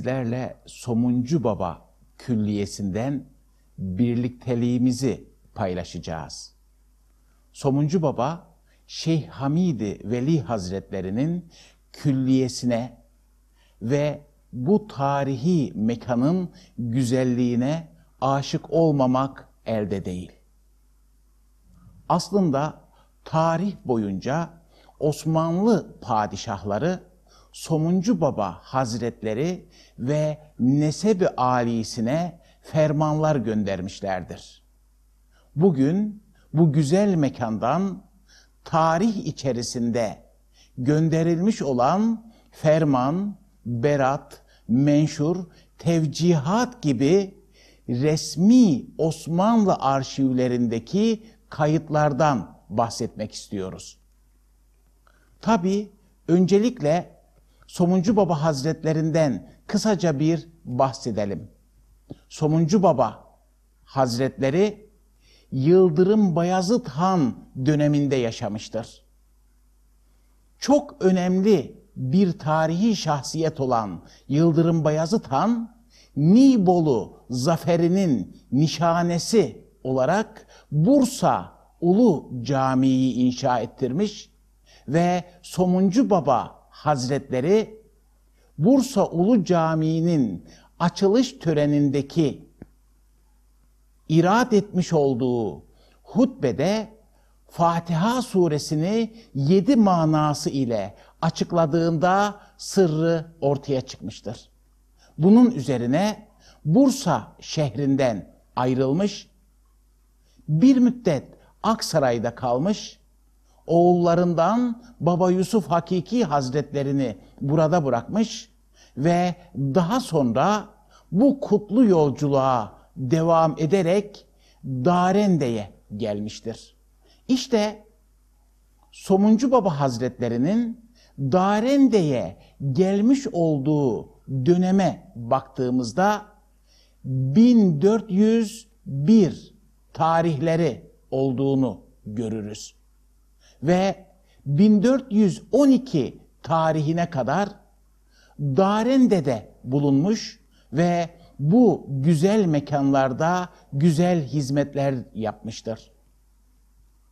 sizlerle Somuncu Baba Külliyesi'nden birlikteliğimizi paylaşacağız. Somuncu Baba, Şeyh Hamidi Veli Hazretlerinin külliyesine ve bu tarihi mekanın güzelliğine aşık olmamak elde değil. Aslında tarih boyunca Osmanlı padişahları Somuncu Baba Hazretleri ve Nesebi Ali'sine fermanlar göndermişlerdir. Bugün bu güzel mekandan tarih içerisinde gönderilmiş olan ferman, berat, menşur, tevcihat gibi resmi Osmanlı arşivlerindeki kayıtlardan bahsetmek istiyoruz. Tabi öncelikle Somuncu Baba Hazretlerinden kısaca bir bahsedelim. Somuncu Baba Hazretleri Yıldırım Bayazıt Han döneminde yaşamıştır. Çok önemli bir tarihi şahsiyet olan Yıldırım Bayazıt Han, Nibolu zaferinin nişanesi olarak Bursa Ulu Camii'yi inşa ettirmiş ve Somuncu Baba Hazretleri Bursa Ulu Camii'nin açılış törenindeki irad etmiş olduğu hutbede Fatiha suresini yedi manası ile açıkladığında sırrı ortaya çıkmıştır. Bunun üzerine Bursa şehrinden ayrılmış, bir müddet Aksaray'da kalmış, oğullarından Baba Yusuf Hakiki Hazretlerini burada bırakmış ve daha sonra bu kutlu yolculuğa devam ederek Darende'ye gelmiştir. İşte Somuncu Baba Hazretlerinin Darende'ye gelmiş olduğu döneme baktığımızda 1401 tarihleri olduğunu görürüz ve 1412 tarihine kadar Darende'de bulunmuş ve bu güzel mekanlarda güzel hizmetler yapmıştır.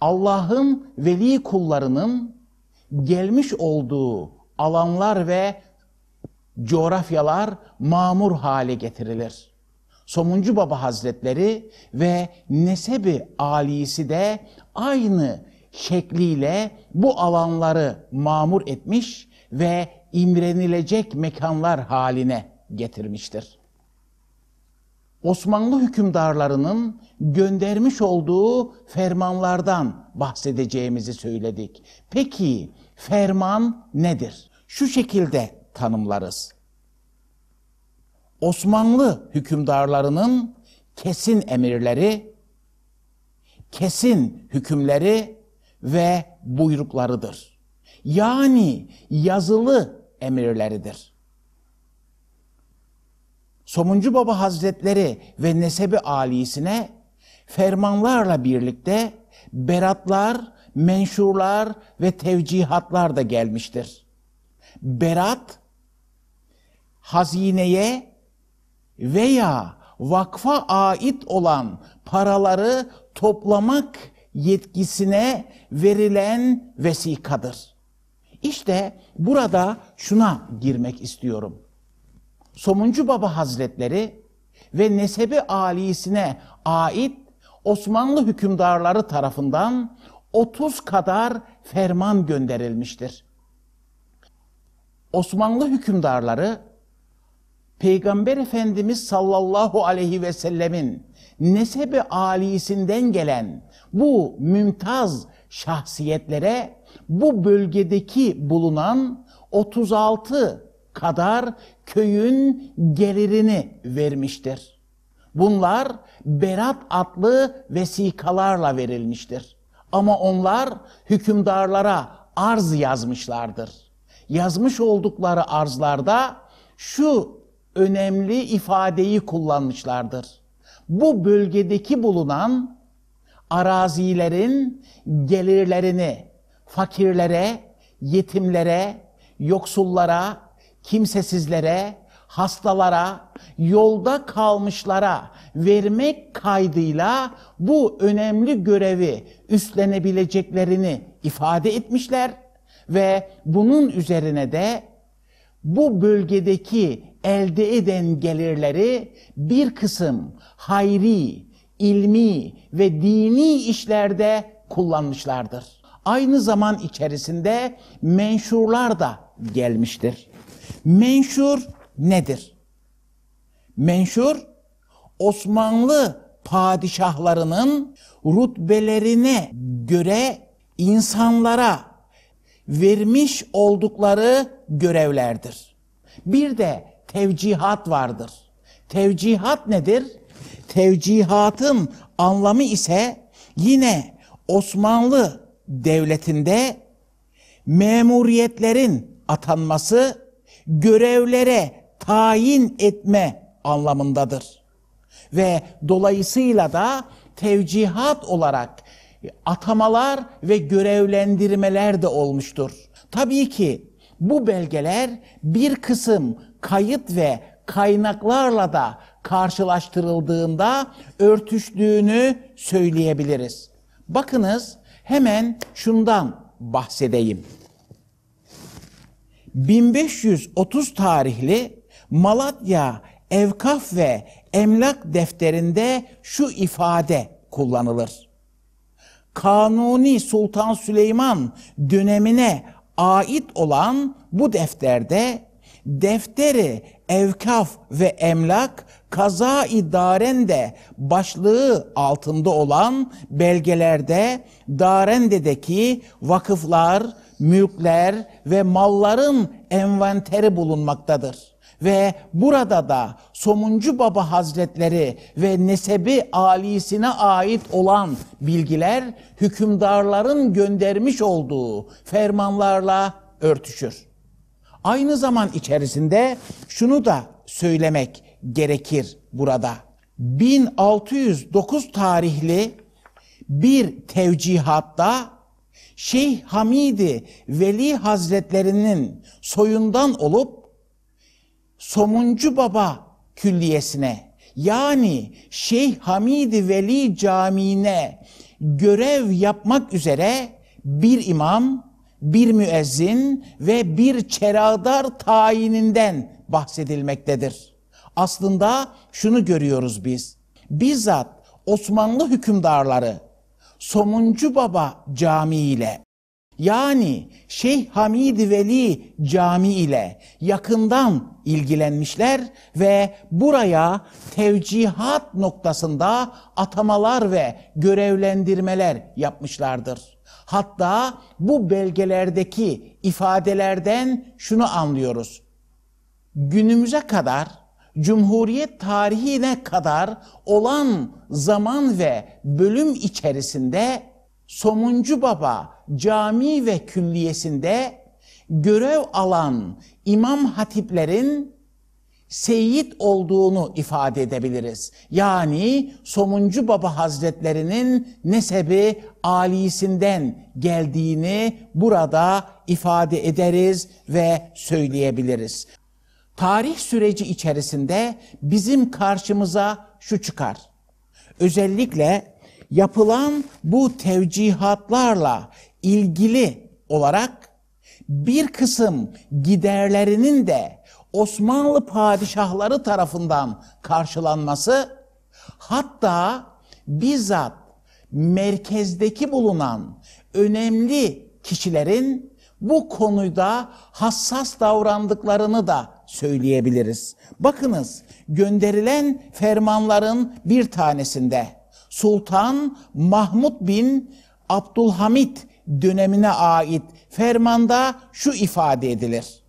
Allah'ın veli kullarının gelmiş olduğu alanlar ve coğrafyalar mamur hale getirilir. Somuncu Baba Hazretleri ve Nesebi Ali'si de aynı şekliyle bu alanları mamur etmiş ve imrenilecek mekanlar haline getirmiştir. Osmanlı hükümdarlarının göndermiş olduğu fermanlardan bahsedeceğimizi söyledik. Peki ferman nedir? Şu şekilde tanımlarız. Osmanlı hükümdarlarının kesin emirleri, kesin hükümleri ve buyruklarıdır. Yani yazılı emirleridir. Somuncu Baba Hazretleri ve Nesebi Ali'sine fermanlarla birlikte beratlar, menşurlar ve tevcihatlar da gelmiştir. Berat, hazineye veya vakfa ait olan paraları toplamak yetkisine verilen vesikadır. İşte burada şuna girmek istiyorum. Somuncu Baba Hazretleri ve nesebi alisine ait Osmanlı hükümdarları tarafından 30 kadar ferman gönderilmiştir. Osmanlı hükümdarları Peygamber Efendimiz sallallahu aleyhi ve sellemin nesebi alisinden gelen bu mümtaz şahsiyetlere bu bölgedeki bulunan 36 kadar köyün gelirini vermiştir. Bunlar berat adlı vesikalarla verilmiştir. Ama onlar hükümdarlara arz yazmışlardır. Yazmış oldukları arzlarda şu önemli ifadeyi kullanmışlardır bu bölgedeki bulunan arazilerin gelirlerini fakirlere, yetimlere, yoksullara, kimsesizlere, hastalara, yolda kalmışlara vermek kaydıyla bu önemli görevi üstlenebileceklerini ifade etmişler ve bunun üzerine de bu bölgedeki elde eden gelirleri bir kısım hayri, ilmi ve dini işlerde kullanmışlardır. Aynı zaman içerisinde menşurlar da gelmiştir. Menşur nedir? Menşur Osmanlı padişahlarının rutbelerine göre insanlara vermiş oldukları görevlerdir. Bir de tevcihat vardır. Tevcihat nedir? Tevcihatın anlamı ise yine Osmanlı devletinde memuriyetlerin atanması görevlere tayin etme anlamındadır. Ve dolayısıyla da tevcihat olarak atamalar ve görevlendirmeler de olmuştur. Tabii ki bu belgeler bir kısım kayıt ve kaynaklarla da karşılaştırıldığında örtüştüğünü söyleyebiliriz. Bakınız hemen şundan bahsedeyim. 1530 tarihli Malatya Evkaf ve Emlak defterinde şu ifade kullanılır. Kanuni Sultan Süleyman dönemine ait olan bu defterde defteri evkaf ve emlak kaza idarende başlığı altında olan belgelerde Darende'deki vakıflar, mülkler ve malların envanteri bulunmaktadır ve burada da Somuncu Baba Hazretleri ve nesebi alisine ait olan bilgiler hükümdarların göndermiş olduğu fermanlarla örtüşür. Aynı zaman içerisinde şunu da söylemek gerekir burada. 1609 tarihli bir tevcihatta Şeyh Hamidi Veli Hazretlerinin soyundan olup Somuncu Baba Külliyesi'ne yani Şeyh Hamidi Veli Camii'ne görev yapmak üzere bir imam, bir müezzin ve bir çeradar tayininden bahsedilmektedir. Aslında şunu görüyoruz biz. Bizzat Osmanlı hükümdarları Somuncu Baba Camii ile yani Şeyh Hamid Veli Cami ile yakından ilgilenmişler ve buraya tevcihat noktasında atamalar ve görevlendirmeler yapmışlardır. Hatta bu belgelerdeki ifadelerden şunu anlıyoruz. Günümüze kadar Cumhuriyet tarihine kadar olan zaman ve bölüm içerisinde Somuncu Baba cami ve külliyesinde görev alan imam hatiplerin seyit olduğunu ifade edebiliriz. Yani Somuncu Baba Hazretlerinin nesebi alisinden geldiğini burada ifade ederiz ve söyleyebiliriz. Tarih süreci içerisinde bizim karşımıza şu çıkar. Özellikle yapılan bu tevcihatlarla ilgili olarak bir kısım giderlerinin de Osmanlı padişahları tarafından karşılanması hatta bizzat merkezdeki bulunan önemli kişilerin bu konuda hassas davrandıklarını da söyleyebiliriz. Bakınız gönderilen fermanların bir tanesinde Sultan Mahmud bin Abdülhamit dönemine ait fermanda şu ifade edilir.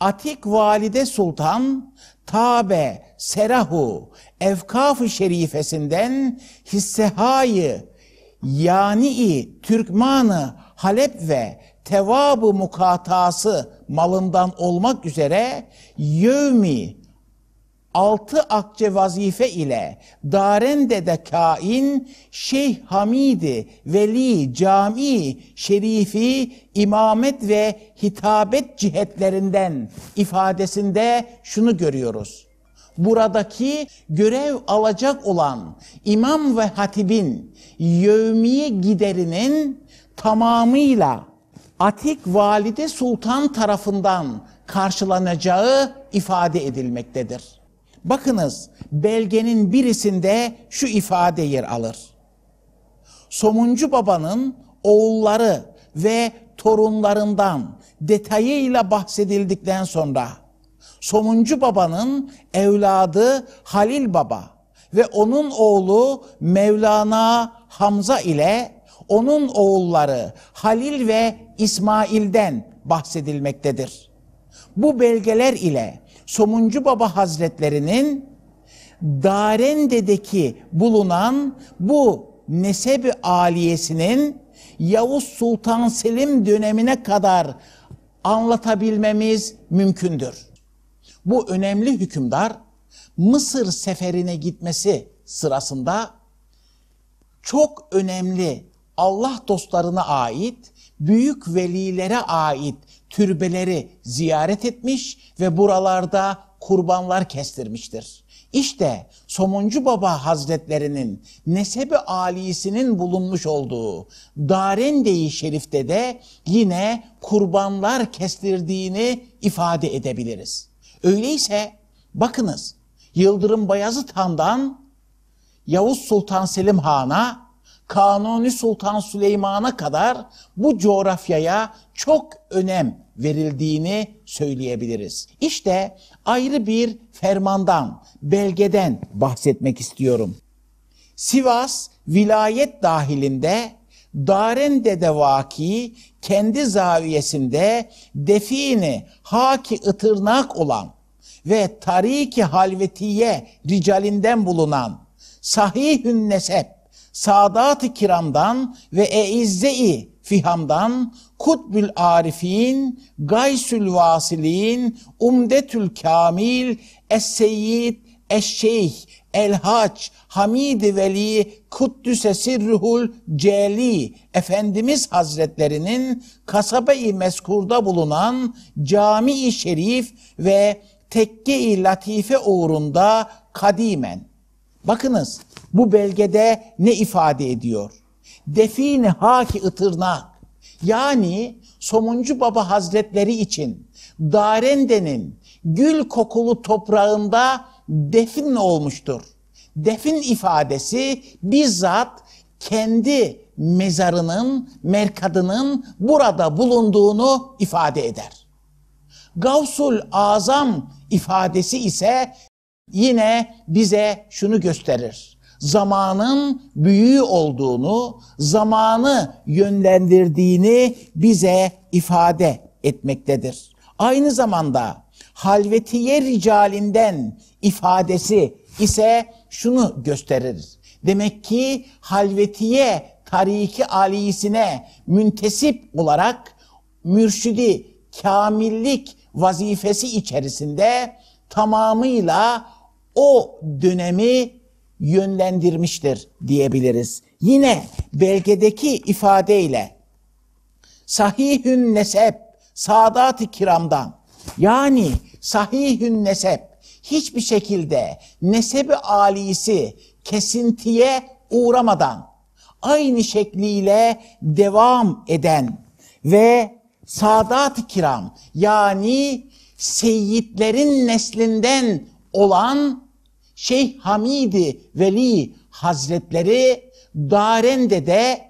Atik Valide Sultan Tabe Serahu Efkaf-ı Şerifesinden Hissehayı yani Türkmanı Halep ve Tevabı Mukatası malından olmak üzere yevmi altı akçe vazife ile Darende'de kain Şeyh Hamidi Veli Cami Şerifi imamet ve hitabet cihetlerinden ifadesinde şunu görüyoruz. Buradaki görev alacak olan imam ve hatibin yevmiye giderinin tamamıyla Atik Valide Sultan tarafından karşılanacağı ifade edilmektedir. Bakınız belgenin birisinde şu ifade yer alır. Somuncu babanın oğulları ve torunlarından detayıyla bahsedildikten sonra Somuncu babanın evladı Halil baba ve onun oğlu Mevlana Hamza ile onun oğulları Halil ve İsmail'den bahsedilmektedir. Bu belgeler ile Somuncu Baba Hazretlerinin Darende'deki bulunan bu nesebi aliyesinin Yavuz Sultan Selim dönemine kadar anlatabilmemiz mümkündür. Bu önemli hükümdar Mısır seferine gitmesi sırasında çok önemli Allah dostlarına ait, büyük velilere ait türbeleri ziyaret etmiş ve buralarda kurbanlar kestirmiştir. İşte Somuncu Baba Hazretlerinin nesebi alisinin bulunmuş olduğu Darendeyi Şerif'te de yine kurbanlar kestirdiğini ifade edebiliriz. Öyleyse bakınız Yıldırım Bayazıt Han'dan Yavuz Sultan Selim Han'a Kanuni Sultan Süleyman'a kadar bu coğrafyaya çok önem verildiğini söyleyebiliriz. İşte ayrı bir fermandan, belgeden bahsetmek istiyorum. Sivas vilayet dahilinde Darende'de vaki kendi zaviyesinde defini haki ıtırnak olan ve tariki halvetiye ricalinden bulunan sahihün nesep Sadat-ı Kiram'dan ve Eizze-i Fiham'dan Kutbül Arifin, Gaysül Vasilin, Umdetül Kamil, Es-Seyyid, Eşşeyh, El-Haç, Hamid-i Veli, Kuddüse Sirruhul Celi, Efendimiz Hazretlerinin kasabe-i meskurda bulunan cami-i şerif ve tekke-i latife uğrunda kadimen. Bakınız bu belgede ne ifade ediyor? Define haki ıtırnak. Yani Somuncu Baba Hazretleri için Darende'nin gül kokulu toprağında defin olmuştur. Defin ifadesi bizzat kendi mezarının, merkadının burada bulunduğunu ifade eder. Gavsul Azam ifadesi ise yine bize şunu gösterir zamanın büyüğü olduğunu, zamanı yönlendirdiğini bize ifade etmektedir. Aynı zamanda halvetiye ricalinden ifadesi ise şunu gösterir. Demek ki halvetiye tariki aliyisine müntesip olarak mürşidi kamillik vazifesi içerisinde tamamıyla o dönemi yönlendirmiştir diyebiliriz. Yine belgedeki ifadeyle sahihün nesep sadat-ı kiramdan yani sahihün nesep hiçbir şekilde nesebi alisi kesintiye uğramadan aynı şekliyle devam eden ve sadat-ı kiram yani seyitlerin neslinden olan Şeyh Hamidi Veli Hazretleri Darende'de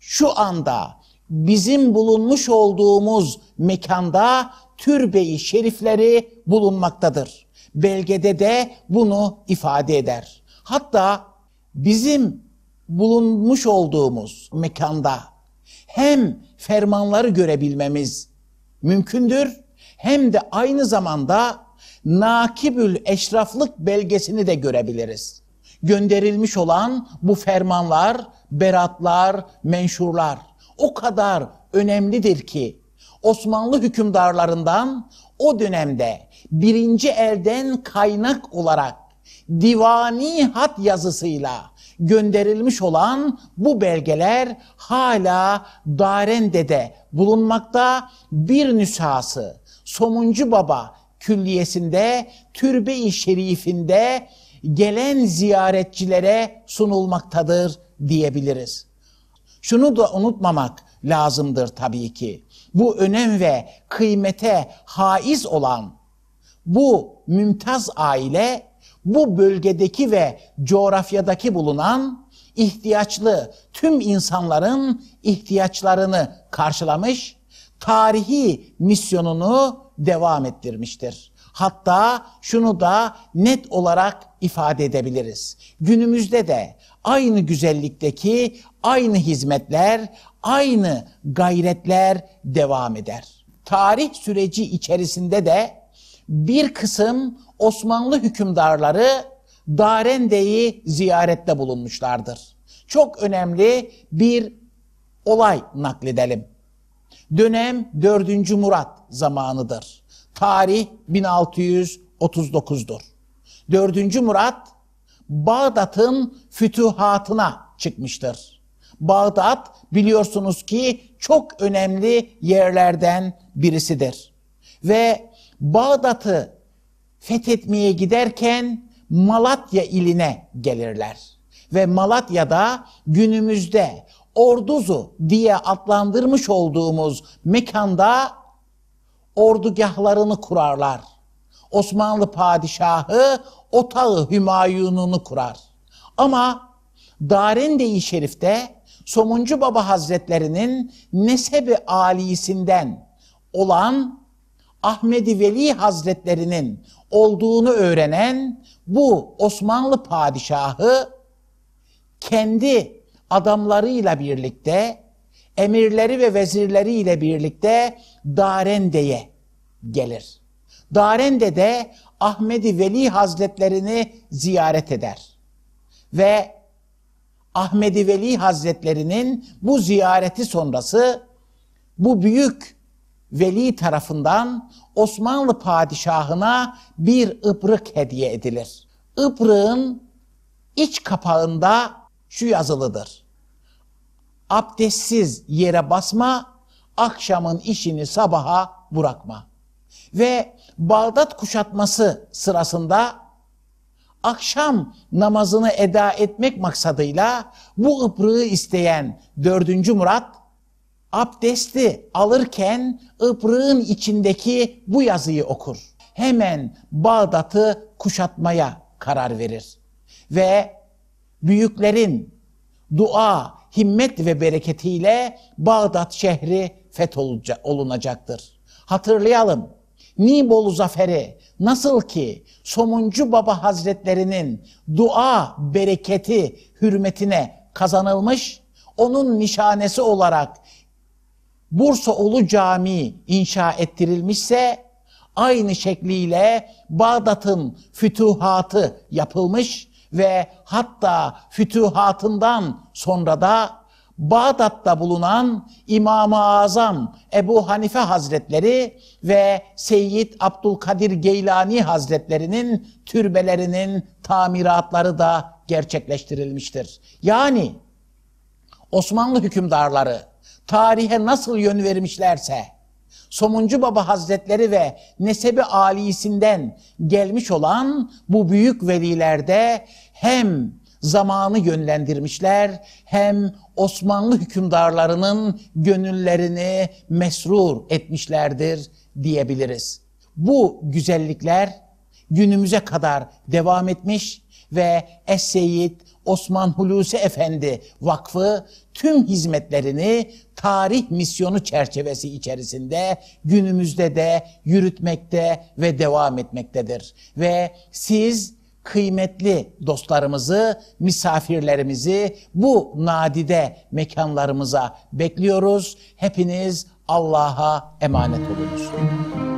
şu anda bizim bulunmuş olduğumuz mekanda türbeyi şerifleri bulunmaktadır. Belgede de bunu ifade eder. Hatta bizim bulunmuş olduğumuz mekanda hem fermanları görebilmemiz mümkündür hem de aynı zamanda nakibül eşraflık belgesini de görebiliriz. Gönderilmiş olan bu fermanlar, beratlar, menşurlar o kadar önemlidir ki Osmanlı hükümdarlarından o dönemde birinci elden kaynak olarak divani hat yazısıyla gönderilmiş olan bu belgeler hala Darende'de bulunmakta bir nüshası Somuncu Baba külliyesinde, türbe-i şerifinde gelen ziyaretçilere sunulmaktadır diyebiliriz. Şunu da unutmamak lazımdır tabii ki. Bu önem ve kıymete haiz olan bu mümtaz aile bu bölgedeki ve coğrafyadaki bulunan ihtiyaçlı tüm insanların ihtiyaçlarını karşılamış tarihi misyonunu devam ettirmiştir. Hatta şunu da net olarak ifade edebiliriz. Günümüzde de aynı güzellikteki aynı hizmetler, aynı gayretler devam eder. Tarih süreci içerisinde de bir kısım Osmanlı hükümdarları Darende'yi ziyarette bulunmuşlardır. Çok önemli bir olay nakledelim. Dönem 4. Murat zamanıdır. Tarih 1639'dur. 4. Murat Bağdat'ın fütuhatına çıkmıştır. Bağdat biliyorsunuz ki çok önemli yerlerden birisidir. Ve Bağdat'ı fethetmeye giderken Malatya iline gelirler. Ve Malatya'da günümüzde Orduzu diye adlandırmış olduğumuz mekanda ordugahlarını kurarlar. Osmanlı padişahı otağı Hümayun'unu kurar. Ama Darende-i Şerif'te Somuncu Baba Hazretlerinin nesebi alisinden olan Ahmedi Veli Hazretlerinin olduğunu öğrenen bu Osmanlı padişahı kendi adamlarıyla birlikte, emirleri ve vezirleriyle birlikte Darende'ye gelir. Darende'de Ahmedi Veli Hazretlerini ziyaret eder. Ve Ahmedi Veli Hazretlerinin bu ziyareti sonrası bu büyük veli tarafından Osmanlı padişahına bir ıprık hediye edilir. Iprığın iç kapağında şu yazılıdır abdestsiz yere basma, akşamın işini sabaha bırakma. Ve Bağdat kuşatması sırasında akşam namazını eda etmek maksadıyla bu ıprığı isteyen 4. Murat abdesti alırken ıprığın içindeki bu yazıyı okur. Hemen Bağdat'ı kuşatmaya karar verir. Ve büyüklerin dua himmet ve bereketiyle Bağdat şehri fetholunacaktır. Hatırlayalım. Nibolu zaferi nasıl ki Somuncu Baba Hazretlerinin dua bereketi hürmetine kazanılmış, onun nişanesi olarak Bursa Ulu Camii inşa ettirilmişse aynı şekliyle Bağdat'ın fütuhatı yapılmış ve hatta fütühatından sonra da Bağdat'ta bulunan İmam-ı Azam Ebu Hanife Hazretleri ve Seyyid Abdülkadir Geylani Hazretlerinin türbelerinin tamiratları da gerçekleştirilmiştir. Yani Osmanlı hükümdarları tarihe nasıl yön vermişlerse Somuncu Baba Hazretleri ve Nesebi Ali'sinden gelmiş olan bu büyük velilerde hem zamanı yönlendirmişler hem Osmanlı hükümdarlarının gönüllerini mesrur etmişlerdir diyebiliriz. Bu güzellikler günümüze kadar devam etmiş ve Es-Seyyid Osman Hulusi Efendi Vakfı tüm hizmetlerini tarih misyonu çerçevesi içerisinde günümüzde de yürütmekte ve devam etmektedir. Ve siz kıymetli dostlarımızı, misafirlerimizi bu nadide mekanlarımıza bekliyoruz. Hepiniz Allah'a emanet olunuz.